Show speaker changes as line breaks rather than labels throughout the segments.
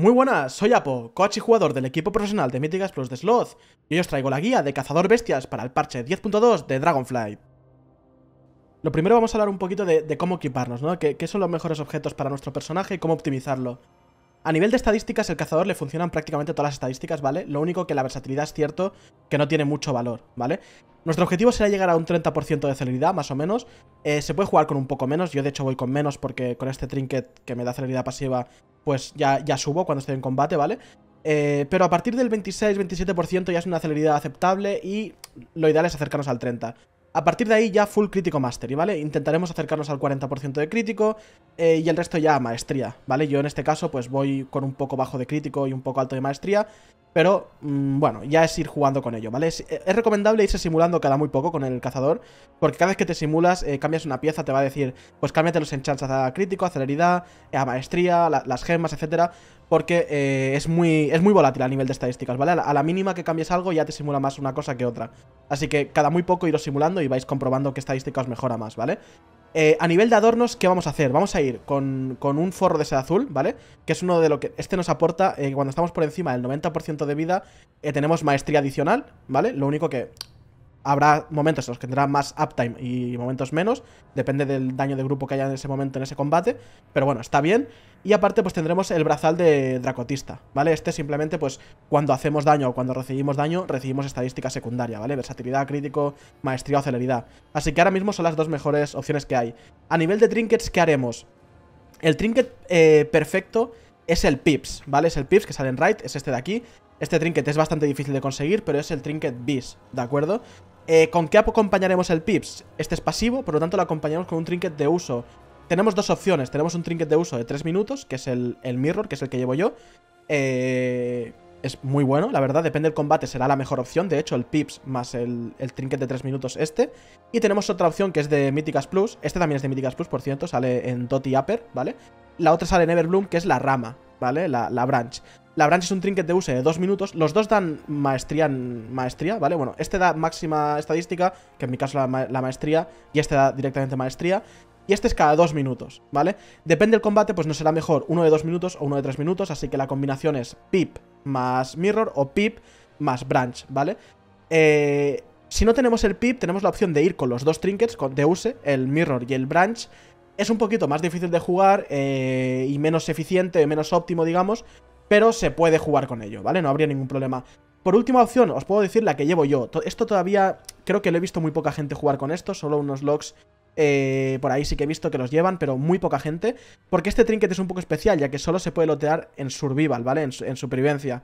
Muy buenas, soy Apo, coach y jugador del equipo profesional de Míticas Plus de Sloth, y hoy os traigo la guía de cazador bestias para el parche 10.2 de Dragonfly Lo primero vamos a hablar un poquito de, cómo equiparnos, ¿no? qué son los mejores objetos para nuestro personaje y cómo optimizarlo. A nivel de estadísticas, el cazador le funcionan prácticamente todas las estadísticas, ¿vale? Lo único que la versatilidad es cierto que no tiene mucho valor, ¿vale? Nuestro objetivo será llegar a un 30% de celeridad, más o menos. Eh, se puede jugar con un poco menos, yo de hecho voy con menos porque con este trinket que me da celeridad pasiva, pues ya, ya subo cuando estoy en combate, ¿vale? Eh, pero a partir del 26-27% ya es una celeridad aceptable y lo ideal es acercarnos al 30%. A partir de ahí ya full crítico mastery, ¿vale? Intentaremos acercarnos al 40% de crítico eh, y el resto ya a maestría, ¿vale? Yo en este caso pues voy con un poco bajo de crítico y un poco alto de maestría, pero mm, bueno, ya es ir jugando con ello, ¿vale? Eh, es, recomendable irse simulando cada muy poco con el cazador, porque cada vez que te simulas, eh, cambias una pieza, te va a decir, pues cámbiate los enchants a crítico, a celeridad, a maestría, las gemas, etcétera porque eh, es, muy, es muy volátil a nivel de estadísticas, ¿vale? A la, mínima que cambies algo ya te simula más una cosa que otra. Así que cada muy poco iros simulando y vais comprobando qué estadística os mejora más, ¿vale? Eh, a nivel de adornos, ¿qué vamos a hacer? Vamos a ir con, un forro de seda azul, ¿vale? Que es uno de lo que... Este nos aporta, eh, cuando estamos por encima del 90% de vida, tenemos maestría adicional, ¿vale? Lo único que habrá momentos en los que tendrá más uptime y momentos menos, depende del daño de grupo que haya en ese momento en ese combate, pero bueno, está bien. Y aparte pues tendremos el brazal de Dracotista, ¿vale? Este simplemente pues cuando hacemos daño o cuando recibimos daño, recibimos estadística secundaria, ¿vale? Versatilidad, crítico, maestría o celeridad. Así que ahora mismo son las dos mejores opciones que hay. A nivel de trinkets, ¿qué haremos? El trinket eh, perfecto es el Pips, ¿vale? Es el Pips que sale en right, es este de aquí. Este trinket es bastante difícil de conseguir, pero es el trinket bis, ¿de acuerdo? Eh, ¿Con qué acompañaremos el pips? Este es pasivo, por lo tanto lo acompañamos con un trinket de uso. Tenemos dos opciones, tenemos un trinket de uso de 3 minutos, que es el, mirror, que es el que llevo yo. Eh, es muy bueno, la verdad, depende del combate, será la mejor opción, de hecho el Pips más el, el, trinket de 3 minutos este. Y tenemos otra opción que es de Míticas Plus, este también es de Míticas Plus, por cierto, sale en Dot Upper, ¿vale? La otra sale en Everbloom, que es la rama, ¿vale? La, la branch. La branch es un trinket de use de 2 minutos. Los dos dan maestría, maestría, ¿vale? Bueno, este da máxima estadística, que en mi caso la, maestría, y este da directamente maestría. Y este es cada 2 minutos, ¿vale? Depende del combate, pues no será mejor uno de 2 minutos o uno de 3 minutos, así que la combinación es pip más mirror o pip más branch, ¿vale? Eh, si no tenemos el pip, tenemos la opción de ir con los dos trinkets de use, el mirror y el branch. Es un poquito más difícil de jugar eh, y menos eficiente, menos óptimo, digamos, pero se puede jugar con ello, ¿vale? No habría ningún problema. Por última opción, os puedo decir la que llevo yo. Esto todavía creo que lo he visto muy poca gente jugar con esto, solo unos logs eh, por ahí sí que he visto que los llevan, pero muy poca gente. Porque este trinket es un poco especial, ya que solo se puede lotear en survival, ¿vale? En, supervivencia.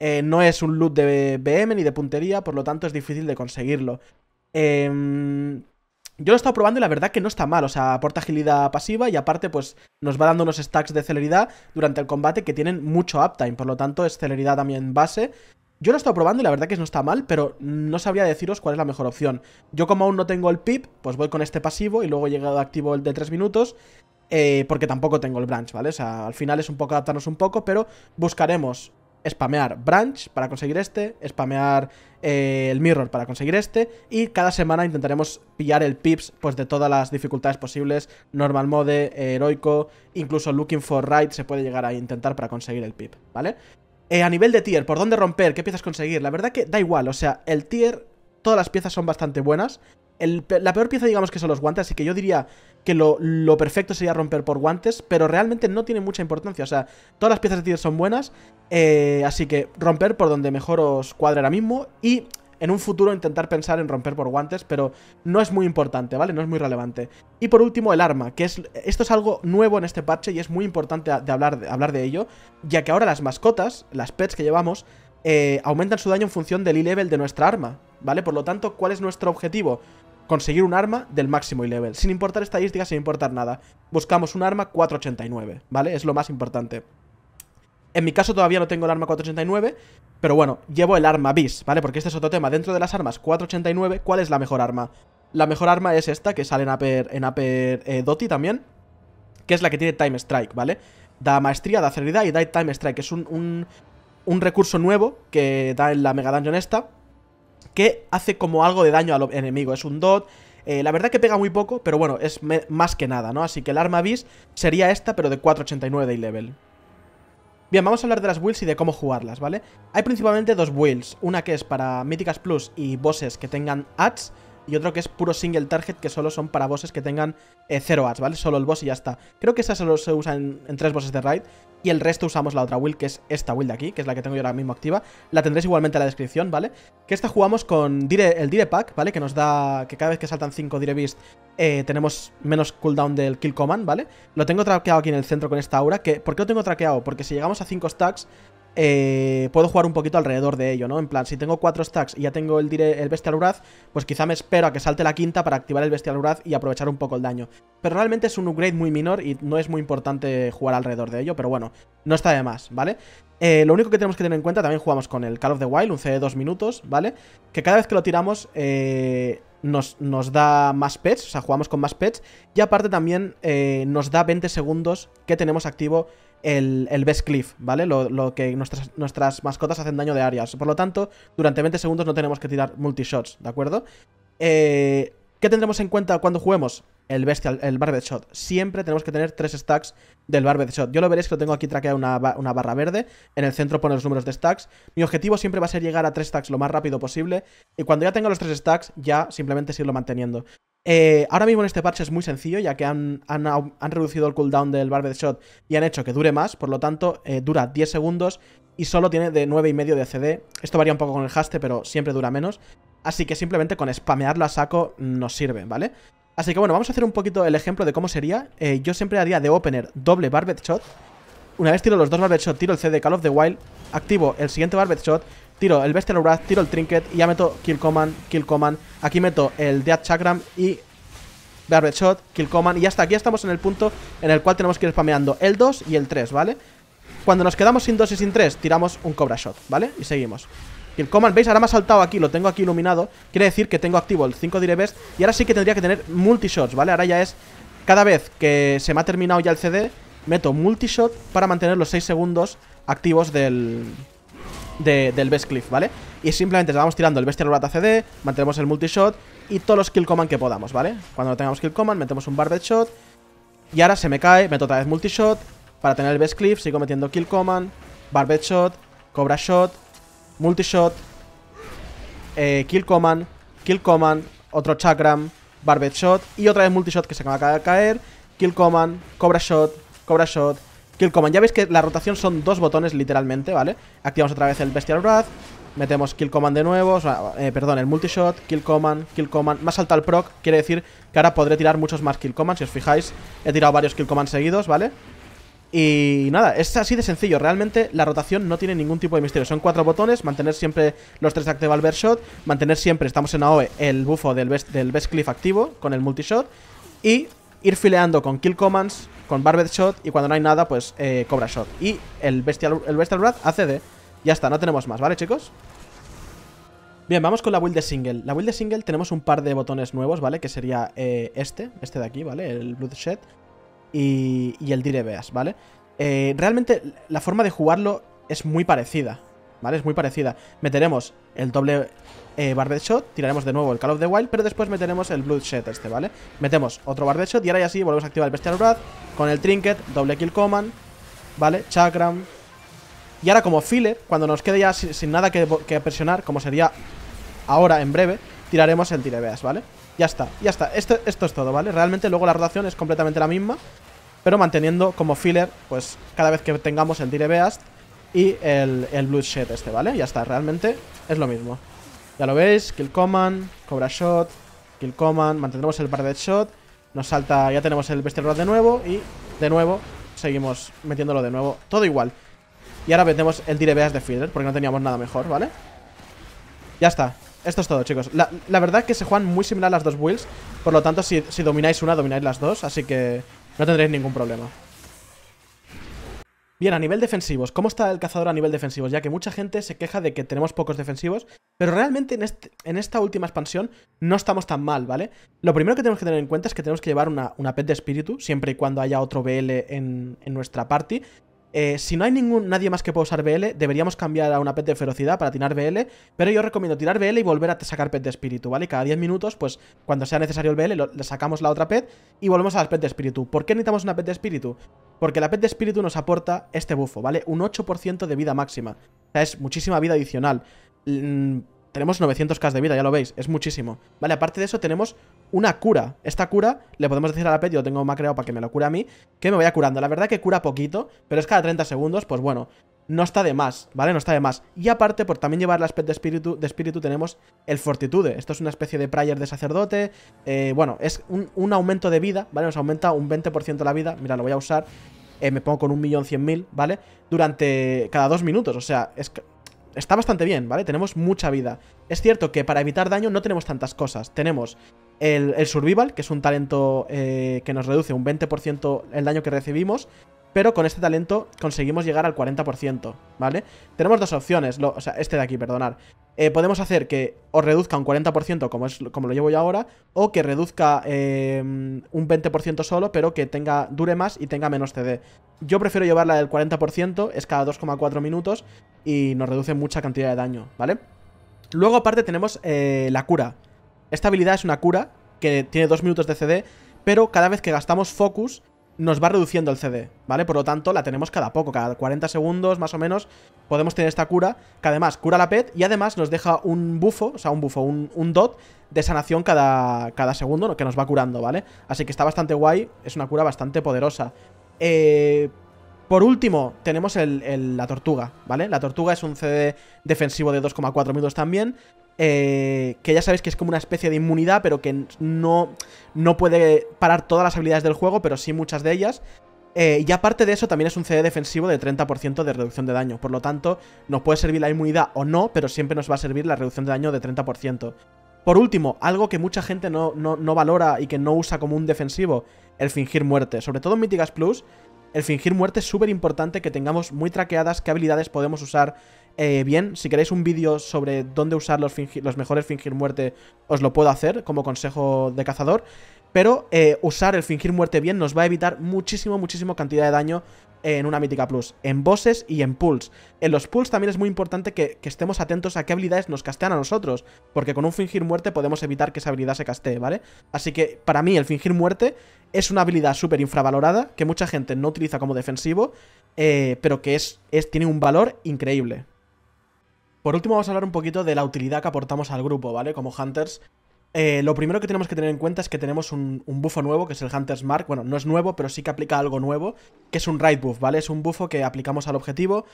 Eh, no es un loot de BM ni de puntería, por lo tanto es difícil de conseguirlo. Eh, yo lo he estado probando y la verdad que no está mal, o sea, aporta agilidad pasiva y aparte pues nos va dando unos stacks de celeridad durante el combate que tienen mucho uptime, por lo tanto es celeridad también base. Yo lo he estado probando y la verdad que no está mal, pero no sabría deciros cuál es la mejor opción. Yo como aún no tengo el pip, pues voy con este pasivo y luego he llegado activo el de 3 minutos, eh, porque tampoco tengo el branch, ¿vale? O sea, al final es un poco adaptarnos un poco, pero buscaremos spamear branch para conseguir este, spamear eh, el mirror para conseguir este y cada semana intentaremos pillar el pips pues de todas las dificultades posibles, normal mode, eh, heroico, incluso looking for right se puede llegar a intentar para conseguir el pip, ¿vale? Eh, a nivel de tier, ¿por dónde romper? ¿Qué piezas conseguir? La verdad que da igual, o sea, el tier, todas las piezas son bastante buenas, la peor pieza, digamos que son los guantes, así que yo diría que lo, perfecto sería romper por guantes, pero realmente no tiene mucha importancia. O sea, todas las piezas de tier son buenas, eh, así que romper por donde mejor os cuadre ahora mismo y en un futuro intentar pensar en romper por guantes, pero no es muy importante, ¿vale? No es muy relevante. Y por último, el arma, que es esto es algo nuevo en este parche y es muy importante de hablar, de, hablar de ello, ya que ahora las mascotas, las pets que llevamos, eh, aumentan su daño en función del e-level de nuestra arma, ¿vale? Por lo tanto, ¿cuál es nuestro objetivo? conseguir un arma del máximo y level, sin importar estadísticas, sin importar nada. Buscamos un arma 489, ¿vale? Es lo más importante. En mi caso todavía no tengo el arma 489, pero bueno, llevo el arma bis, ¿vale? Porque este es otro tema. Dentro de las armas 489, ¿cuál es la mejor arma? La mejor arma es esta, que sale en Aper en eh, Doti también, que es la que tiene Time Strike, ¿vale? Da maestría, da celeridad y da Time Strike, es un, un recurso nuevo que da en la Mega Dungeon esta, que hace como algo de daño al enemigo. Es un dot, eh, la verdad que pega muy poco, pero bueno, es más que nada, ¿no? Así que el arma bis sería esta, pero de 4.89 de level. Bien, vamos a hablar de las builds y de cómo jugarlas, ¿vale? Hay principalmente dos builds, una que es para míticas plus y bosses que tengan ads, y otro que es puro single target, que solo son para bosses que tengan 0 eh, ads ¿vale? Solo el boss y ya está. Creo que esa solo se usa en, 3 tres bosses de raid. Y el resto usamos la otra build, que es esta build de aquí, que es la que tengo yo ahora mismo activa. La tendréis igualmente en la descripción, ¿vale? Que esta jugamos con dire, el Dire Pack, ¿vale? Que nos da... que cada vez que saltan 5 Dire Beast eh, tenemos menos cooldown del Kill Command, ¿vale? Lo tengo traqueado aquí en el centro con esta aura. Que, ¿Por qué lo tengo traqueado? Porque si llegamos a 5 stacks eh, puedo jugar un poquito alrededor de ello, ¿no? En plan, si tengo cuatro stacks y ya tengo el, el Bestial Uraz, pues quizá me espero a que salte la quinta para activar el Bestial Uraz y aprovechar un poco el daño. Pero realmente es un upgrade muy minor y no es muy importante jugar alrededor de ello, pero bueno, no está de más, ¿vale? Eh, lo único que tenemos que tener en cuenta, también jugamos con el Call of the Wild, un C de dos minutos, ¿vale? Que cada vez que lo tiramos, eh, nos, da más pets, o sea, jugamos con más pets. Y aparte también eh, nos da 20 segundos que tenemos activo el, best cliff, ¿vale? Lo, que nuestras, nuestras, mascotas hacen daño de áreas. Por lo tanto, durante 20 segundos no tenemos que tirar multishots, ¿de acuerdo? Eh, ¿Qué tendremos en cuenta cuando juguemos? El Bestial, el Barbed Shot. Siempre tenemos que tener tres stacks del Barbed Shot. Yo lo veréis que lo tengo aquí traqueado una, una barra verde. En el centro pone los números de stacks. Mi objetivo siempre va a ser llegar a tres stacks lo más rápido posible. Y cuando ya tenga los tres stacks, ya simplemente seguirlo manteniendo. Eh, ahora mismo en este parche es muy sencillo, ya que han, reducido el cooldown del Barbed Shot y han hecho que dure más, por lo tanto, eh, dura 10 segundos y solo tiene de 9,5 de CD. Esto varía un poco con el haste, pero siempre dura menos. Así que simplemente con spamearlo a saco nos sirve, ¿vale? Así que bueno, vamos a hacer un poquito el ejemplo de cómo sería. Eh, yo siempre haría de opener doble Barbed shot. Una vez tiro los dos Barbed shot, tiro el C de Call of the Wild, activo el siguiente Barbed shot, tiro el Bestial Wrath, tiro el Trinket y ya meto Kill Command, Kill Command. Aquí meto el Death Chakram y Barbed Shot, Kill Command. Y hasta aquí estamos en el punto en el cual tenemos que ir spameando el 2 y el 3, ¿vale? Cuando nos quedamos sin 2 y sin 3, tiramos un Cobra Shot, ¿vale? Y seguimos. Kill el Command ¿veis? ahora me ha saltado aquí, lo tengo aquí iluminado. Quiere decir que tengo activo el 5 dire Y ahora sí que tendría que tener multishots, ¿vale? Ahora ya es cada vez que se me ha terminado ya el CD, meto multishot para mantener los 6 segundos activos del, del best cliff, ¿vale? Y simplemente vamos tirando el Bestial rata CD, mantenemos el multishot y todos los kill command que podamos, ¿vale? Cuando no tengamos kill command, metemos un barbed shot y ahora se me cae, meto otra vez multishot para tener el best cliff, sigo metiendo kill command, barbed shot, cobra shot, Multishot, eh, Kill Command, Kill Command, otro Chakram, Barbed Shot y otra vez Multishot que se acaba de caer, Kill Command, Cobra Shot, Cobra Shot, Kill Command. Ya veis que la rotación son dos botones literalmente, ¿vale? Activamos otra vez el Bestial Wrath, metemos Kill Command de nuevo, eh, perdón, el Multishot, Kill Command, Kill Command, más alta el proc, quiere decir que ahora podré tirar muchos más Kill command si os fijáis, he tirado varios Kill Commands seguidos, ¿vale? vale y nada, es así de sencillo. Realmente la rotación no tiene ningún tipo de misterio. Son cuatro botones, mantener siempre los tres active al shot, mantener siempre, estamos en AOE, el bufo del best, del best cliff activo con el multishot y ir fileando con kill commands, con barbed shot y cuando no hay nada, pues eh, cobra shot. Y el bestial, el bestial wrath ACD. Ya está, no tenemos más, ¿vale chicos? Bien, vamos con la build de single. La build de single tenemos un par de botones nuevos, ¿vale? Que sería eh, este, este de aquí, ¿vale? El Bloodshed y, el Dire ¿vale? Eh, realmente la forma de jugarlo es muy parecida, ¿vale? Es muy parecida. Meteremos el doble eh, Barbed Shot, tiraremos de nuevo el Call of the Wild, pero después meteremos el Bloodshed este, ¿vale? Metemos otro Barbed Shot y ahora ya sí volvemos a activar el Bestial Wrath con el Trinket, doble Kill Command, ¿vale? Chakram. Y ahora como filler, cuando nos quede ya sin, nada que, que presionar, como sería ahora en breve, tiraremos el beast, ¿vale? Ya está, ya está. Esto, esto es todo, ¿vale? Realmente luego la rotación es completamente la misma, pero manteniendo como filler, pues cada vez que tengamos el tirebeas y el, el blue shed este, ¿vale? Ya está, realmente es lo mismo. Ya lo veis, kill command, cobra shot, kill command, mantendremos el bar de shot, nos salta, ya tenemos el bestial rod de nuevo y de nuevo seguimos metiéndolo de nuevo, todo igual. Y ahora metemos el direbeas de filler porque no teníamos nada mejor, ¿vale? Ya está, esto es todo, chicos. La, verdad es que se juegan muy similar las dos builds. Por lo tanto, si, domináis una, domináis las dos. Así que no tendréis ningún problema. Bien, a nivel defensivos, ¿cómo está el cazador a nivel defensivos? Ya que mucha gente se queja de que tenemos pocos defensivos, pero realmente en, este, esta última expansión no estamos tan mal, ¿vale? Lo primero que tenemos que tener en cuenta es que tenemos que llevar una, pet de espíritu, siempre y cuando haya otro BL en, en nuestra party, eh, si no hay ningún, nadie más que pueda usar BL, deberíamos cambiar a una pet de ferocidad para tirar BL, pero yo recomiendo tirar BL y volver a sacar pet de espíritu, ¿vale? cada 10 minutos, pues cuando sea necesario el BL, le sacamos la otra pet y volvemos a las pet de espíritu. ¿Por qué necesitamos una pet de espíritu? Porque la pet de espíritu nos aporta este bufo, ¿vale? Un 8% de vida máxima. O sea, es muchísima vida adicional. Mm, tenemos 900k de vida, ya lo veis, es muchísimo. Vale, aparte de eso tenemos una cura. Esta cura le podemos decir a la pet, yo tengo macreado para que me lo cure a mí, que me vaya curando. La verdad que cura poquito, pero es cada 30 segundos, pues bueno, no está de más, ¿vale? No está de más. Y aparte, por también llevar la pet de espíritu, de espíritu tenemos el fortitude. Esto es una especie de prayer de sacerdote. Eh, bueno, es un, aumento de vida, ¿vale? Nos aumenta un 20% la vida. Mira, lo voy a usar. Eh, me pongo con un millón cien mil, ¿vale? Durante cada dos minutos, o sea, es está bastante bien, ¿vale? Tenemos mucha vida. Es cierto que para evitar daño no tenemos tantas cosas. Tenemos el, Survival, que es un talento eh, que nos reduce un 20% el daño que recibimos pero con este talento conseguimos llegar al 40%, ¿vale? Tenemos dos opciones, o sea, este de aquí, perdonar. Eh, podemos hacer que os reduzca un 40% como, es, como lo llevo yo ahora, o que reduzca em, un 20% solo, pero que tenga dure más y tenga menos CD. Yo prefiero llevarla del 40%, es cada 2,4 minutos y nos reduce mucha cantidad de daño, ¿vale? Luego aparte tenemos eh, la cura. Esta habilidad es una cura que tiene 2 minutos de CD, pero cada vez que gastamos focus nos va reduciendo el CD, ¿vale? Por lo tanto, la tenemos cada poco, cada 40 segundos más o menos podemos tener esta cura, que además cura la PET y además nos deja un bufo, o sea, un bufo, un, dot de sanación cada, cada segundo que nos va curando, ¿vale? Así que está bastante guay, es una cura bastante poderosa. Eh, por último, tenemos el, la tortuga, ¿vale? La tortuga es un CD defensivo de 2,4 minutos también, eh, que ya sabéis que es como una especie de inmunidad, pero que no, no puede parar todas las habilidades del juego, pero sí muchas de ellas. Eh, y aparte de eso, también es un CD defensivo de 30% de reducción de daño. Por lo tanto, nos puede servir la inmunidad o no, pero siempre nos va a servir la reducción de daño de 30%. Por último, algo que mucha gente no, no, no valora y que no usa como un defensivo, el fingir muerte. Sobre todo en Mitigas Plus, el fingir muerte es súper importante que tengamos muy traqueadas qué habilidades podemos usar eh, bien. Si queréis un vídeo sobre dónde usar los, los, mejores fingir muerte, os lo puedo hacer como consejo de cazador. Pero eh, usar el fingir muerte bien nos va a evitar muchísimo, muchísimo cantidad de daño en una mítica plus, en bosses y en pulls. En los pulls también es muy importante que, estemos atentos a qué habilidades nos castean a nosotros, porque con un fingir muerte podemos evitar que esa habilidad se castee, ¿vale? Así que para mí el fingir muerte es una habilidad súper infravalorada, que mucha gente no utiliza como defensivo, eh, pero que es, tiene un valor increíble. Por último vamos a hablar un poquito de la utilidad que aportamos al grupo, ¿vale? Como Hunters. Eh, lo primero que tenemos que tener en cuenta es que tenemos un, bufo nuevo, que es el Hunter's Mark. Bueno, no es nuevo, pero sí que aplica algo nuevo, que es un Raid Buff, ¿vale? Es un bufo que aplicamos al objetivo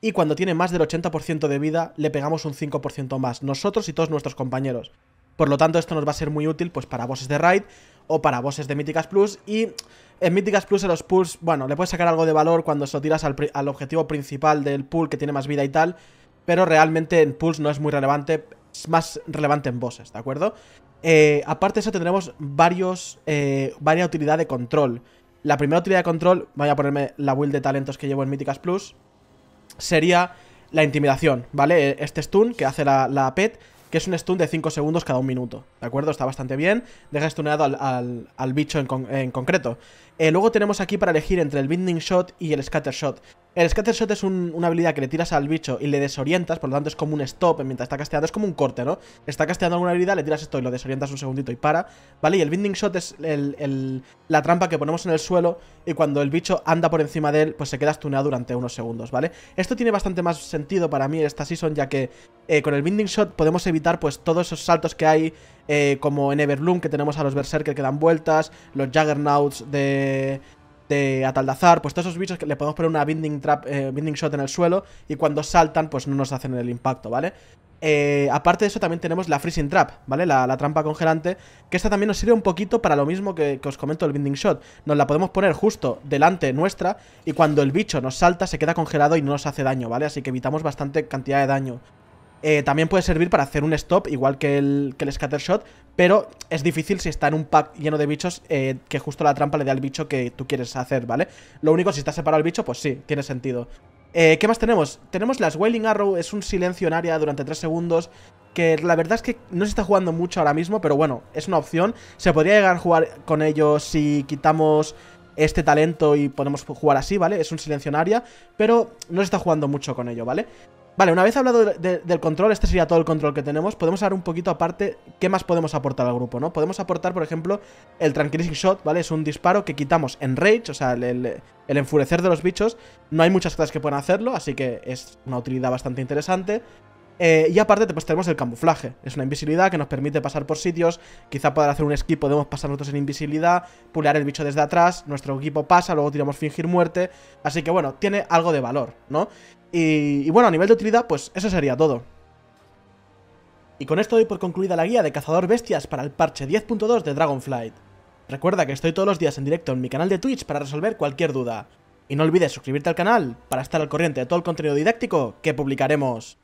y cuando tiene más del 80% de vida le pegamos un 5% más, nosotros y todos nuestros compañeros. Por lo tanto, esto nos va a ser muy útil pues para bosses de raid o para bosses de Míticas Plus. Y en Míticas Plus, en los pulls, bueno, le puedes sacar algo de valor cuando se lo tiras al, al objetivo principal del pool que tiene más vida y tal pero realmente en Pulse no es muy relevante, es más relevante en bosses, ¿de acuerdo? Eh, aparte de eso tendremos varios, eh, varias utilidades de control. La primera utilidad de control, voy a ponerme la build de talentos que llevo en Míticas Plus, sería la intimidación, ¿vale? E, este stun que hace la, pet, que es un stun de 5 segundos cada un minuto, ¿de acuerdo? Está bastante bien, deja stuneado al, bicho en, concreto. Eh, luego tenemos aquí para elegir entre el Binding Shot y el Scatter Shot. El Scatter Shot es una habilidad que le tiras al bicho y le desorientas, por lo tanto es como un stop mientras está casteando, es como un corte, ¿no? Está casteando alguna habilidad, le tiras esto y lo desorientas un segundito y para, ¿vale? Y el Binding Shot es la trampa que ponemos en el suelo y cuando el bicho anda por encima de él, pues se queda stuneado durante unos segundos, ¿vale? Esto tiene bastante más sentido para mí esta season, ya que eh, con el Binding Shot podemos evitar pues todos esos saltos que hay, eh, como en Everloom que tenemos a los Berserker que dan vueltas, los Juggernauts de de, ataldazar, pues todos esos bichos que le podemos poner una binding, trap, eh, binding shot en el suelo y cuando saltan pues no nos hacen el impacto, ¿vale? Eh, aparte de eso también tenemos la freezing trap, ¿vale? La, trampa congelante, que esta también nos sirve un poquito para lo mismo que, que, os comento el binding shot. Nos la podemos poner justo delante nuestra y cuando el bicho nos salta se queda congelado y no nos hace daño, ¿vale? Así que evitamos bastante cantidad de daño eh, también puede servir para hacer un stop, igual que el, que el Scattershot, pero es difícil si está en un pack lleno de bichos eh, que justo la trampa le dé al bicho que tú quieres hacer, ¿vale? Lo único, si está separado el bicho, pues sí, tiene sentido. Eh, ¿Qué más tenemos? Tenemos las Wailing Arrow, es un silencio en área durante 3 segundos, que la verdad es que no se está jugando mucho ahora mismo, pero bueno, es una opción. Se podría llegar a jugar con ello si quitamos este talento y podemos jugar así, ¿vale? Es un silencio en área, pero no se está jugando mucho con ello, ¿vale? Vale, una vez hablado del control, este sería todo el control que tenemos, podemos hablar un poquito aparte qué más podemos aportar al grupo, ¿no? Podemos aportar, por ejemplo, el Tranquilizing Shot, ¿vale? Es un disparo que quitamos en Rage, o sea, el, enfurecer de los bichos. No hay muchas cosas que puedan hacerlo, así que es una utilidad bastante interesante. Eh, y aparte pues tenemos el camuflaje, es una invisibilidad que nos permite pasar por sitios, quizá poder hacer un skip. podemos pasar nosotros en invisibilidad, pulear el bicho desde atrás, nuestro equipo pasa, luego tiramos fingir muerte, así que bueno, tiene algo de valor, ¿no? Y, bueno, a nivel de utilidad, pues eso sería todo. Y con esto doy por concluida la guía de cazador bestias para el parche 10.2 de Dragonflight. Recuerda que estoy todos los días en directo en mi canal de Twitch para resolver cualquier duda. Y no olvides suscribirte al canal para estar al corriente de todo el contenido didáctico que publicaremos.